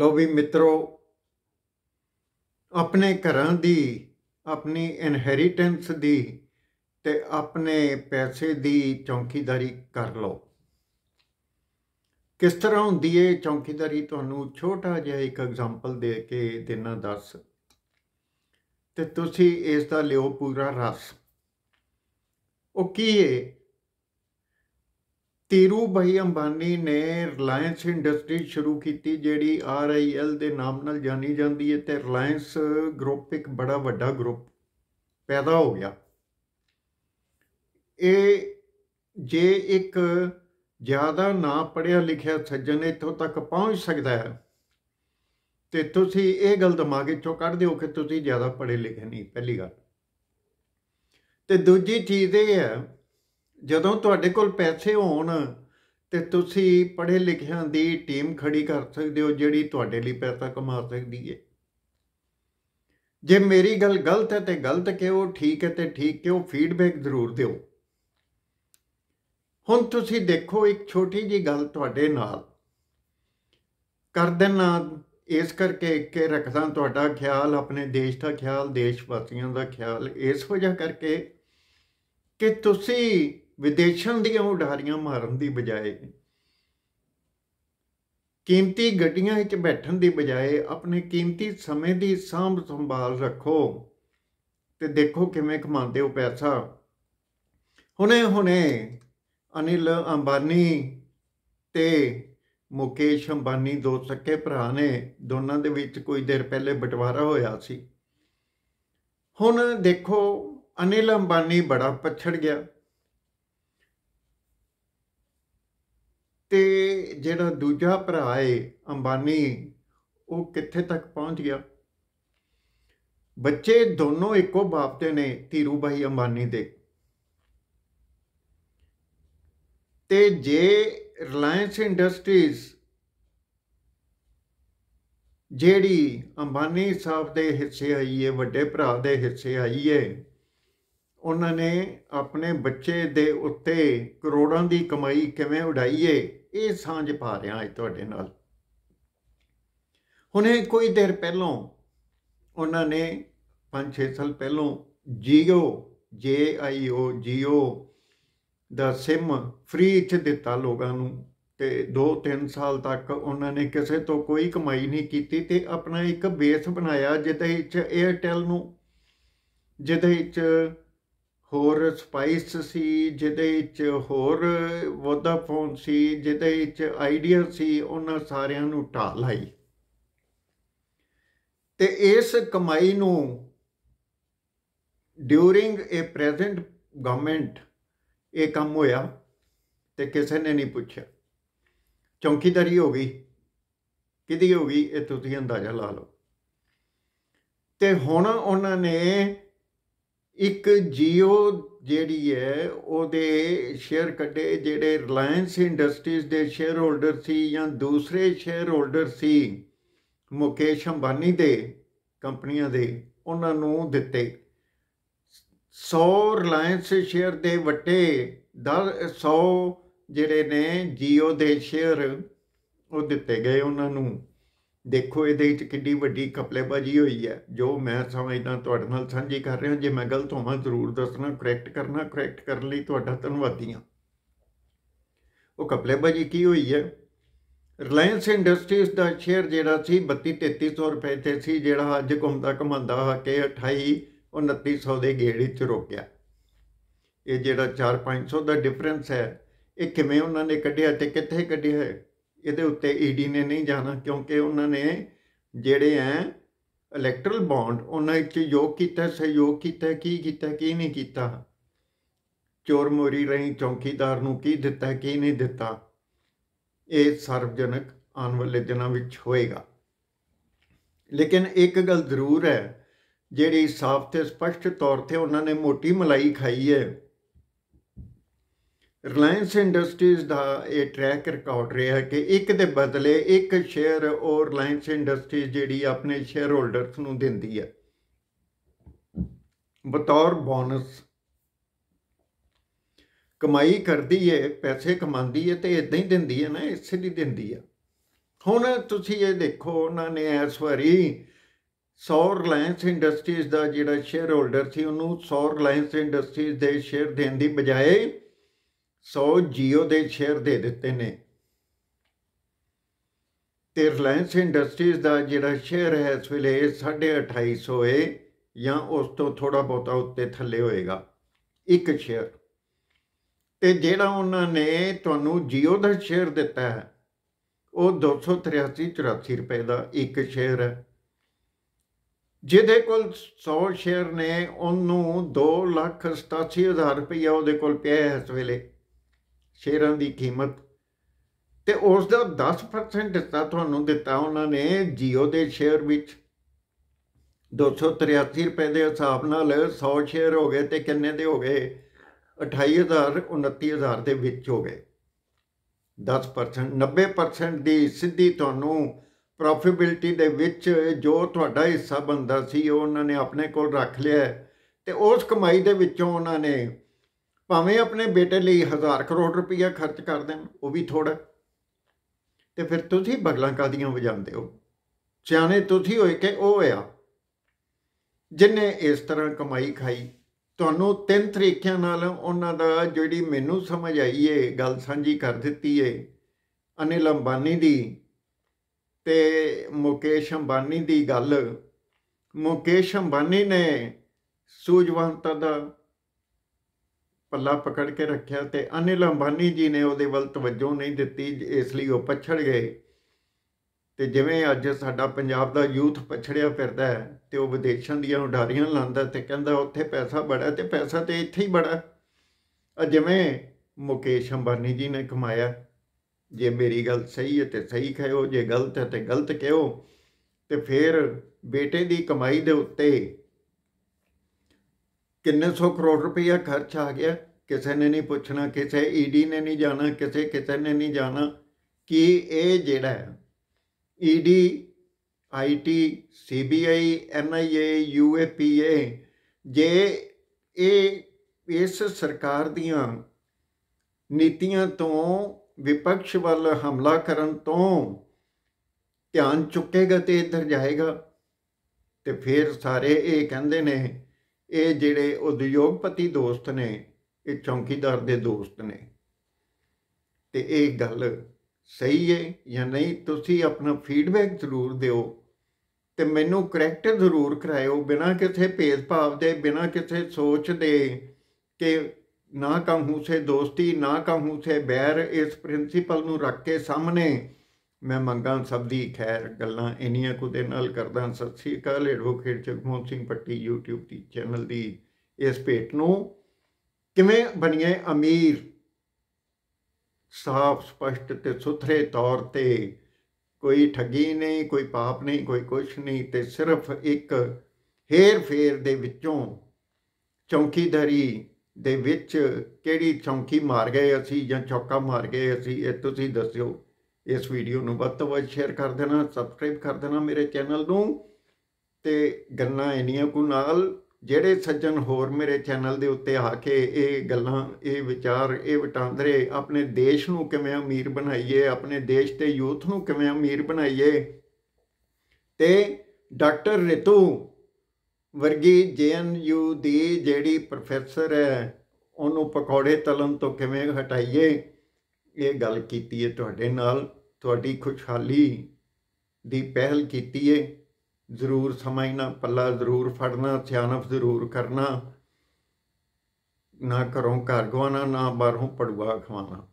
ਲੋ ਵੀ ਮਿੱਤਰੋ ਆਪਣੇ ਘਰਾਂ ਦੀ ਆਪਣੀ ਇਨਹੈਰੀਟੈਂਸ ਦੀ ਤੇ ਆਪਣੇ ਪੈਸੇ ਦੀ ਚੌਕੀਦਾਰੀ ਕਰ ਲਓ ਕਿਸ ਤਰ੍ਹਾਂ ਹੁੰਦੀ ਏ ਚੌਕੀਦਾਰੀ ਤੁਹਾਨੂੰ ਛੋਟਾ ਜਿਹਾ ਇੱਕ ਐਗਜ਼ਾਮਪਲ ਦੇ ਕੇ ਦਿਨਾਂ ਦੱਸ ਤੇ ਤੁਸੀਂ ਇਸ ਦਾ ਲਿਓ ਪੂਰਾ ਰਸ ਉਹ ਕੀ ਏ ਭਾਈ ਅੰਬਾਨੀ ਨੇ ਰਿਲਾਇੰਸ ਇੰਡਸਟਰੀ ਸ਼ੁਰੂ ਕੀਤੀ ਜਿਹੜੀ ਆਰਆਈਐਲ ਦੇ ਨਾਮ ਨਾਲ ਜਾਣੀ ਜਾਂਦੀ ਹੈ ਤੇ ਰਿਲਾਇੰਸ ਗਰੁੱਪ ਇੱਕ ਬੜਾ ਵੱਡਾ ਗਰੁੱਪ ਪੈਦਾ ਹੋ ਗਿਆ ਇਹ ਜੇ ਇੱਕ ਜ਼ਿਆਦਾ ਨਾ ਪੜਿਆ ਲਿਖਿਆ ਸੱਜਣ ਇੱਥੋਂ ਤੱਕ ਪਹੁੰਚ ਸਕਦਾ ਹੈ ਤੇ ਤੁਸੀਂ ਇਹ ਗੱਲ ਦਿਮਾਗੇ ਚੋਂ ਕੱਢ ਦਿਓ ਕਿ ਤੁਸੀਂ ਜ਼ਿਆਦਾ ਪੜੇ ਲਿਖੇ ਨਹੀਂ ਪਹਿਲੀ ਗੱਲ ਤੇ ਦੂਜੀ ਚੀਜ਼ ਇਹ ਹੈ ਜਦੋਂ ਤੁਹਾਡੇ ਕੋਲ ਪੈਸੇ ਹੋਣ ਤੇ ਤੁਸੀਂ ਪੜ੍ਹੇ ਲਿਖਿਆਂ ਦੀ ਟੀਮ ਖੜੀ ਕਰ ਸਕਦੇ ਹੋ ਜਿਹੜੀ ਤੁਹਾਡੇ ਲਈ ਪੈਸਾ ਕਮਾ ਸਕਦੀ ਹੈ ਜੇ ਮੇਰੀ ਗੱਲ ਗਲਤ ਹੈ ਤੇ ਗਲਤ ਕਿਉਂ ਠੀਕ ਹੈ ਤੇ ਠੀਕ ਕਿਉਂ ਫੀਡਬੈਕ ਜ਼ਰੂਰ ਦਿਓ ਹੁਣ ਤੁਸੀਂ ਦੇਖੋ ਇੱਕ ਛੋਟੀ ਜੀ ਗੱਲ ਤੁਹਾਡੇ ਨਾਲ ਕਰ ਦੇਣਾ ਇਸ ਕਰਕੇ ਕਿ ਰੱਖਦਾ ਤੁਹਾਡਾ ਖਿਆਲ ਆਪਣੇ ਦੇਸ਼ ਦਾ ਖਿਆਲ ਦੇਸ਼ ਵਾਸੀਆਂ ਦਾ ਖਿਆਲ ਇਸ ਵਜ੍ਹਾ ਕਰਕੇ ਕਿ ਤੁਸੀਂ ਵਿਦੇਸ਼ਾਂ ਦੀਆਂ ਉਡਾਰੀਆਂ ਮਾਰਨ ਦੀ ਬਜਾਏ ਕੀਮਤੀ ਗੱਡੀਆਂ ਵਿੱਚ ਬੈਠਣ ਦੀ ਬਜਾਏ ਆਪਣੇ ਕੀਮਤੀ ਸਮੇਂ ਦੀ ਸਾਂਭ ਸੰਭਾਲ ਰੱਖੋ ਤੇ ਦੇਖੋ ਕਿਵੇਂ ਕਮਾਉਂਦੇ ਹੋ ਪੈਸਾ ਹੁਣੇ ਹੁਣੇ ਅਨਿਲ ਅੰਬਾਨੀ ਤੇ ਮੁਕੇਸ਼ ਅੰਬਾਨੀ ਦੋ ਸਕੇ ਭਰਾ ਨੇ ਦੋਨਾਂ ਦੇ ਵਿੱਚ ਕੋਈ ਦਿਨ ਪਹਿਲੇ ਬਟਵਾਰਾ ਹੋਇਆ ਸੀ ਹੁਣ ਦੇਖੋ ਅਨਿਲ ਅੰਬਾਨੀ ਬੜਾ ਪਛੜ ਗਿਆ ਤੇ ਜਿਹੜਾ ਦੂਜਾ ਭਰਾ ਏ ਅੰਬਾਨੀ ਉਹ ਕਿੱਥੇ ਤੱਕ ਪਹੁੰਚ ਗਿਆ ਬੱਚੇ ਦੋਨੋਂ ਇੱਕੋ ਬਾਪ ਦੇ ਨੇ ਧੀਰੂਭਾਈ ਅੰਬਾਨੀ ਦੇ ਤੇ ਜੇ ਰਿਲਾਇੰਸ ਇੰਡਸਟਰੀਜ਼ ਜਿਹੜੀ ਅੰਬਾਨੀ ਸਾਹਿਬ ਦੇ ਹਿੱਸੇ ਆਈ ਏ ਵੱਡੇ ਭਰਾ ਦੇ ਹਿੱਸੇ ਆਈ ਏ ਉਹਨਾਂ ਨੇ ਆਪਣੇ ਬੱਚੇ ਦੇ ਉੱਤੇ ਕਰੋੜਾਂ ਦੀ ਕਮਾਈ ਕਿਵੇਂ ਉਡਾਈਏ ਇਹ ਸਾਂਝ ਪਾ ਰਿਹਾ ਅੱਜ ਤੁਹਾਡੇ ਨਾਲ ਹੁਣੇ ਕੋਈ ਦੇਰ ਪਹਿਲਾਂ ਉਹਨਾਂ ਨੇ 5-6 ਸਾਲ ਪਹਿਲਾਂ Jio J I O Jio ਦਾ ਸਿਮ ਫ੍ਰੀ ਚ ਦਿੱਤਾ ਲੋਕਾਂ ਨੂੰ ਤੇ 2-3 ਸਾਲ ਤੱਕ ਉਹਨਾਂ ਨੇ ਕਿਸੇ ਤੋਂ ਕੋਈ ਕਮਾਈ ਨਹੀਂ ਕੀਤੀ ਤੇ ਆਪਣਾ ਇੱਕ ਬੇਸ ਬਣਾਇਆ ਜਿੱਦੇ ਵਿੱਚ 에ਅਰਟੈਲ ਨੂੰ ਜਿੱਦੇ ਵਿੱਚ ਹੋਰ ਸਪਾਈਸ ਸੀ ਜਿਹਦੇ ਵਿੱਚ ਹੋਰ ਵੋਦਾਫੋਨ ਸੀ ਜਿਹਦੇ ਵਿੱਚ ਆਈਡੀਆ ਸੀ ਉਹਨਾਂ ਸਾਰਿਆਂ ਨੂੰ ਢਾ ਲਾਈ ਤੇ ਇਸ ਕਮਾਈ ਨੂੰ ਡਿਊਰਿੰਗ ਅ ਪ੍ਰੈਜ਼ੈਂਟ ਗਵਰਨਮੈਂਟ ਇਹ ਕੰਮ ਹੋਇਆ ਤੇ ਕਿਸੇ ਨੇ ਨਹੀਂ ਪੁੱਛਿਆ ਚੌਂਕੀਦਾਰੀ ਹੋ ਗਈ ਕਿਦੀ ਹੋ ਗਈ ਇਹ ਤੁਸੀਂ ਅੰਦਾਜ਼ਾ ਲਾ ਲਓ ਤੇ ਹੁਣ ਉਹਨਾਂ ਨੇ ਇੱਕ Jio ਜਿਹੜੀ ਹੈ ਉਹਦੇ ਸ਼ੇਅਰ ਕੱਢੇ ਜਿਹੜੇ ਰਿਲਾਇੰਸ ਇੰਡਸਟਰੀਜ਼ ਦੇ ਸ਼ੇਅਰ ਹੋਲਡਰ ਸੀ ਜਾਂ ਦੂਸਰੇ ਸ਼ੇਅਰ ਹੋਲਡਰ ਸੀ ਮੁਕੇਸ਼ ਅੰਬਾਨੀ ਦੇ ਕੰਪਨੀਆਂ ਦੇ ਉਹਨਾਂ ਨੂੰ ਦਿੱਤੇ 100 ਰਿਲਾਇੰਸ ਸ਼ੇਅਰ ਦੇ ਵੱਟੇ 100 ਜਿਹੜੇ ਨੇ Jio ਦੇ ਸ਼ੇਅਰ ਉਹ ਦਿੱਤੇ ਗਏ ਉਹਨਾਂ ਨੂੰ ਦੇਖੋ ਇਹਦੇ ਵਿੱਚ ਕਿੰਨੀ ਵੱਡੀ ਕਪਲੇਬਾਜੀ ਹੋਈ ਹੈ ਜੋ ਮੈਂ ਸਮਝਦਾ ਤੁਹਾਡੇ ਨਾਲ ਸਾਂਝੀ ਕਰ ਰਿਹਾ ਜੇ ਮੈਂ ਗਲਤ ਹੋਵਾਂ ਜ਼ਰੂਰ ਦੱਸਣਾ ਕਰੈਕਟ ਕਰਨਾ ਕਰੈਕਟ ਕਰਨ ਲਈ ਤੁਹਾਡਾ ਧੰਨਵਾਦੀ ਹਾਂ ਉਹ ਕਪਲੇਬਾਜੀ ਕੀ ਹੋਈ ਹੈ ਰਿਲਾਇੰਸ ਇੰਡਸਟਰੀਜ਼ ਦਾ ਸ਼ੇਅਰ ਜਿਹੜਾ ਸੀ 32 3300 ਰੁਪਏ ਤੇ ਸੀ ਜਿਹੜਾ ਅੱਜ ਘੁੰਮਦਾ ਘਮਾਉਂਦਾ ਹੋ ਕੇ 28 2900 ਦੇ ਗੇੜੀ 'ਚ ਰੁਕ ਗਿਆ ਇਹ ਜਿਹੜਾ 4-500 ਦਾ ਡਿਫਰੈਂਸ ਹੈ ਇਹ ਕਿਵੇਂ ਉਹਨਾਂ ਨੇ ਕੱਢਿਆ ਤੇ ਕਿੱਥੇ ਕੱਢਿਆ ਹੈ ਇਹਦੇ ਉੱਤੇ ਈਡੀ ਨੇ ਨਹੀਂ ਜਾਣਾ ਕਿਉਂਕਿ ਉਹਨਾਂ ਨੇ ਜਿਹੜੇ ਐ ਇਲੈਕਟਰਲ ਬੌਂਡ ਉਹਨਾਂ ਵਿੱਚ ਯੋਗ ਕੀਤਾ ਸਹਿਯੋਗ ਕੀਤਾ ਕੀ ਕੀਤਾ ਕੀ ਨਹੀਂ ਕੀਤਾ ਚੋਰ ਮੋਰੀ ਰਹੀ ਚੌਕੀਦਾਰ ਨੂੰ ਕੀ ਦਿੱਤਾ ਕੀ ਨਹੀਂ ਦਿੱਤਾ ਇਹ ਸਰਵਜਨਕ ਆਉਣ ਵਾਲੇ ਦਿਨਾਂ ਵਿੱਚ ਹੋਏਗਾ ਲੇਕਿਨ ਇੱਕ ਗੱਲ ਜ਼ਰੂਰ ਹੈ ਜਿਹੜੀ ਸਾਫ਼ ਤੇ ਸਪਸ਼ਟ ਤੌਰ ਤੇ ਉਹਨਾਂ ਨੇ ਮੋਟੀ ਮਲਾਈ ਖਾਈ ਹੈ ਰਿਲਾਇੰਸ ਇੰਡਸਟਰੀਜ਼ ਦਾ ਇਹ ਟਰੈਕ ਰਿਕਾਰਡ ਰਿਹਾ ਕਿ ਇੱਕ ਦੇ ਬਦਲੇ ਇੱਕ ਸ਼ੇਅਰ ਉਹ ਰਿਲਾਇੰਸ ਇੰਡਸਟਰੀਜ਼ ਜਿਹੜੀ ਆਪਣੇ ਸ਼ੇਅਰ ਹੋਲਡਰਸ ਨੂੰ ਦਿੰਦੀ ਹੈ ਬਤੌਰ ਬੋਨਸ ਕਮਾਈ ਕਰਦੀ ਹੈ ਪੈਸੇ ਕਮਾਉਂਦੀ ਹੈ ਤੇ ਇਦਾਂ ਹੀ ਦਿੰਦੀ ਹੈ ਨਾ ਇਸੇ ਲਈ ਦਿੰਦੀ ਆ ਹੁਣ ਤੁਸੀਂ ਇਹ ਦੇਖੋ ਉਹਨਾਂ ਨੇ ਇਸ ਵਾਰੀ 100 ਰਿਲਾਇੰਸ ਇੰਡਸਟਰੀਜ਼ ਦਾ ਜਿਹੜਾ ਸ਼ੇਅਰ ਹੋਲਡਰ ਸੀ ਉਹਨੂੰ 100 ਰਿਲਾਇੰਸ ਇੰਡਸਟਰੀਜ਼ ਦੇ ਸ਼ੇਅਰ ਦੇਣ ਦੀ ਬਜਾਏ 100 ਜੀਓ ਦੇ ਸ਼ੇਅਰ ਦੇ ਦਿੱਤੇ ਨੇ ਤੇ ਰਿਲਾਇੰਸ ਇੰਡਸਟਰੀਜ਼ ਦਾ ਜਿਹੜਾ ਸ਼ੇਅਰ ਹੈ ਇਸ ਵੇਲੇ 2850 ਹੈ ਜਾਂ ਉਸ ਤੋਂ ਥੋੜਾ ਬਹੁਤਾ ਉੱਤੇ ਥੱਲੇ ਹੋਏਗਾ ਇੱਕ ਸ਼ੇਅਰ ਤੇ ਜਿਹੜਾ ਉਹਨਾਂ ਨੇ ਤੁਹਾਨੂੰ ਜੀਓ ਦਾ ਸ਼ੇਅਰ ਦਿੱਤਾ ਹੈ ਉਹ 283 84 ਰੁਪਏ ਦਾ ਇੱਕ ਸ਼ੇਅਰ ਹੈ ਜਿਹਦੇ ਕੋਲ 100 ਸ਼ੇਅਰ ਨੇ ਉਹਨੂੰ 2 ਲੱਖ 87000 ਰੁਪਏ ਉਹਦੇ ਕੋਲ ਪਿਆ ਹੈ ਇਸ ਵੇਲੇ ਸ਼ੇਅਰਾਂ ਦੀ ਕੀਮਤ ਤੇ ਉਸ ਦਾ 10% ਦਿੱਤਾ ਤੁਹਾਨੂੰ ਦਿੱਤਾ ਉਹਨਾਂ ਨੇ Jio ਦੇ ਸ਼ੇਅਰ ਵਿੱਚ 283 ਰੁਪਏ ਦੇ ਹਿਸਾਬ ਨਾਲ 100 ਸ਼ੇਅਰ ਹੋ ਗਏ ਤੇ ਕਿੰਨੇ ਦੇ ਹੋ ਗਏ 28000 29000 ਦੇ ਵਿੱਚ ਹੋ ਗਏ 10% 90% ਦੀ ਸਿੱਧੀ ਤੁਹਾਨੂੰ ਪ੍ਰੋਫਿਟੇਬਿਲਟੀ ਦੇ ਵਿੱਚ ਜੋ ਤੁਹਾਡਾ ਹਿੱਸਾ ਬੰਦਾ ਸੀ ਉਹ ਉਹਨਾਂ ਨੇ ਆਪਣੇ ਕੋਲ ਰੱਖ ਲਿਆ ਤੇ ਉਸ ਕਮਾਈ ਦੇ ਵਿੱਚੋਂ ਉਹਨਾਂ ਨੇ ਭਾਵੇਂ ਆਪਣੇ ਬੇਟੇ ਲਈ ਹਜ਼ਾਰ ਕਰੋੜ ਰੁਪਈਆ ਖਰਚ ਕਰ ਦੇਣ ਉਹ ਵੀ ਥੋੜਾ ਤੇ ਫਿਰ ਤੁਸੀਂ ਬਗਲਾਂ ਕਾਦੀਆਂ ਵਜਾਉਂਦੇ ਹੋ ਚਾਹਨੇ ਤੁਸੀਂ ਹੋਏ ਕਿ ਉਹ ਆ ਜਿਨੇ ਇਸ ਤਰ੍ਹਾਂ ਕਮਾਈ ਖਾਈ ਤੁਹਾਨੂੰ ਤਿੰਨ ਤਰੀਕਿਆਂ ਨਾਲ ਉਹਨਾਂ ਦਾ ਜਿਹੜੀ ਮੈਨੂੰ ਸਮਝ ਆਈ ਏ ਗੱਲ ਸਾਂਝੀ ਕਰ ਦਿੱਤੀ ਏ ਅਨਿਲ ਅੰਬਾਨੀ ਦੀ ਤੇ ਮੁਕੇਸ਼ ਅੰਬਾਨੀ ਦੀ ਗੱਲ ਮੁਕੇਸ਼ ਅੰਬਾਨੀ ਨੇ ਸੂਝਵਾਨਤਾ ਦਾ ਪੱਲਾ ਪਕੜ ਕੇ ਰੱਖਿਆ ਤੇ ਅਨਿਲ ਅੰਬਾਨੀ ਜੀ ਨੇ ਉਹਦੇ ਵੱਲ ਤਵੱਜੋ ਨਹੀਂ ਦਿੱਤੀ ਇਸ ਲਈ ਉਹ ਪਛੜ ਗਏ ਤੇ ਜਿਵੇਂ ਅੱਜ ਸਾਡਾ ਪੰਜਾਬ ਦਾ ਯੂਥ ਪਛੜਿਆ ਫਿਰਦਾ ਹੈ ਤੇ ਉਹ ਵਿਦੇਸ਼ਾਂ ਦੀਆਂ ਉਡਾਰੀਆਂ ਲਾਂਦਾ ਤੇ ਕਹਿੰਦਾ ਉੱਥੇ ਪੈਸਾ ਬੜਾ ਤੇ ਪੈਸਾ ਤੇ ਇੱਥੇ ਹੀ ਬੜਾ ਅ ਜਿਵੇਂ ਮੁਕੇਸ਼ ਅੰਬਾਨੀ ਜੀ ਨੇ ਕਮਾਇਆ ਜੇ ਮੇਰੀ ਗੱਲ ਸਹੀ ਹੈ ਤੇ ਸਹੀ ਕਹਿਓ ਜੇ ਗਲਤ ਹੈ ਤੇ ਗਲਤ ਕਹਿਓ ਤੇ ਫਿਰ ਬੇਟੇ ਦੀ ਕਮਾਈ ਦੇ ਉੱਤੇ ਕਿੰਨੇ ਸੌ ਕਰੋੜ ਰੁਪਏ ਖਰਚ ਆ ਗਿਆ ਕਿਸੇ ਨੇ ਨਹੀਂ ਪੁੱਛਣਾ ਕਿਸੇ ਈਡੀ e ਨੇ ਨਹੀਂ ਜਾਣਾ ਕਿਸੇ ਕਿਸੇ ਨੇ ਨਹੀਂ ਜਾਣਾ ਕਿ ਇਹ ਜਿਹੜਾ ED IT CBI NIA UAPA ਜੇ ਇਹ ਇਸ ਸਰਕਾਰ ਦੀਆਂ ਨੀਤੀਆਂ ਤੋਂ ਵਿਪਕਸ਼ ਵੱਲ ਹਮਲਾ ਕਰਨ ਤੋਂ ਧਿਆਨ ਚੁੱਕੇਗਾ ਤੇ ਇੱਧਰ ਜਾਏਗਾ ਤੇ ਫਿਰ ਸਾਰੇ ਇਹ ਕਹਿੰਦੇ ਨੇ ਇਹ ਜਿਹੜੇ ਉਦਯੋਗਪਤੀ ਦੋਸਤ ਨੇ ਇਹ ਚੌਂਕੀਦਾਰ ਦੇ ਦੋਸਤ ਨੇ ਤੇ ਇਹ ਗੱਲ ਸਹੀ ਹੈ ਜਾਂ ਨਹੀਂ ਤੁਸੀਂ ਆਪਣਾ ਫੀਡਬੈਕ ਜ਼ਰੂਰ ਦਿਓ ਤੇ ਮੈਨੂੰ ਕਰੈਕਟ ਜ਼ਰੂਰ ਕਰਾਇਓ ਬਿਨਾਂ ਕਿਸੇ ਭੇਦਭਾਵ ਦੇ ਬਿਨਾਂ ਕਿਸੇ ਸੋਚ ਦੇ ਕਿ ਨਾ ਕਹੂੰ ਸੇ ਦੋਸਤੀ ਨਾ ਕਹੂੰ ਸੇ ਬੈਰ ਇਸ ਪ੍ਰਿੰਸੀਪਲ ਨੂੰ ਰੱਖ ਕੇ ਸਾਹਮਣੇ ਮੈਂ ਮੰਗਾ ਸਭ ਦੀ ਖੈਰ ਗੱਲਾਂ ਇਨੀਆਂ ਕੁ ਦੇ ਨਾਲ ਕਰਦਾ ਸਤਿ ਸ੍ਰੀ ਅਕਾਲ ਐਡਵੋਕੇਟ ਜਗਮੋਹਨ ਸਿੰਘ ਪੱਟੀ YouTube ਦੀ ਚੈਨਲ ਦੀ ਇਸ ਭੇਟ ਨੂੰ ਕਿਵੇਂ ਬਣੀਏ ਅਮੀਰ ਸਾਫ ਸਪਸ਼ਟ ਤੇ ਸੁਥਰੇ ਤੌਰ ਤੇ ਕੋਈ ਠੱਗੀ ਨਹੀਂ ਕੋਈ ਪਾਪ ਨਹੀਂ ਕੋਈ ਕੁਛ ਨਹੀਂ ਤੇ ਸਿਰਫ ਇੱਕ ਹੇਰ ਫੇਰ ਦੇ ਵਿੱਚੋਂ ਚੌਂਕੀਦਾਰੀ ਦੇ ਵਿੱਚ ਕਿਹੜੀ ਚੌਂਕੀ ਮਾਰ ਗਏ ਅਸੀਂ ਜਾਂ ਚੌਕਾ ਮਾਰ ਗਏ ਅਸੀਂ ਇਹ ਤੁਸੀਂ ਦੱਸਿਓ ਇਸ ਵੀਡੀਓ ਨੂੰ ਵੱਧ ਤੋਂ ਵੱਧ ਸ਼ੇਅਰ ਕਰ ਦੇਣਾ ਸਬਸਕ੍ਰਾਈਬ ਕਰ ਦੇਣਾ ਮੇਰੇ ਚੈਨਲ ਨੂੰ ਤੇ ਗੱਲਾਂ ਇੰਨੀਆਂ ਕੋ ਨਾਲ ਜਿਹੜੇ ਸੱਜਣ ਹੋਰ ਮੇਰੇ ਚੈਨਲ ਦੇ ਉੱਤੇ ਆ ਕੇ ਇਹ ਗੱਲਾਂ ਇਹ ਵਿਚਾਰ ਇਹ ਵਟਾਂਦਰੇ ਆਪਣੇ ਦੇਸ਼ ਨੂੰ ਕਿਵੇਂ ਅਮੀਰ ਬਣਾਈਏ ਆਪਣੇ ਦੇਸ਼ ਤੇ ਯੂਥ ਨੂੰ ਕਿਵੇਂ ਅਮੀਰ ਬਣਾਈਏ ਤੇ ਡਾਕਟਰ ਰਿਤੂ ਵਰਗੀ ਜੀਐਨਯੂ ਦੀ ਜਿਹੜੀ ਪ੍ਰੋਫੈਸਰ ਹੈ ਉਹਨੂੰ ਪਕੌੜੇ ਤਲਨ ਤੋਂ ਕਿਵੇਂ ਹਟਾਈਏ ਇਹ ਗੱਲ ਕੀਤੀ ਹੈ ਤੁਹਾਡੇ ਨਾਲ ਤੁਹਾਡੀ ਖੁਸ਼ਹਾਲੀ ਦੀ ਪਹਿਲ ਕੀਤੀ ਹੈ ਜ਼ਰੂਰ ਸਮਝਣਾ ਪੱਲਾ ਜ਼ਰੂਰ ਫੜਨਾ ਸਿਆਣਪ ਜ਼ਰੂਰ ਕਰਨਾ ਨਾ ਘਰੋਂ ਘਰ ਗਵਾਣਾ ਨਾ ਬਾਹਰੋਂ ਪੜਵਾ ਖਵਾਣਾ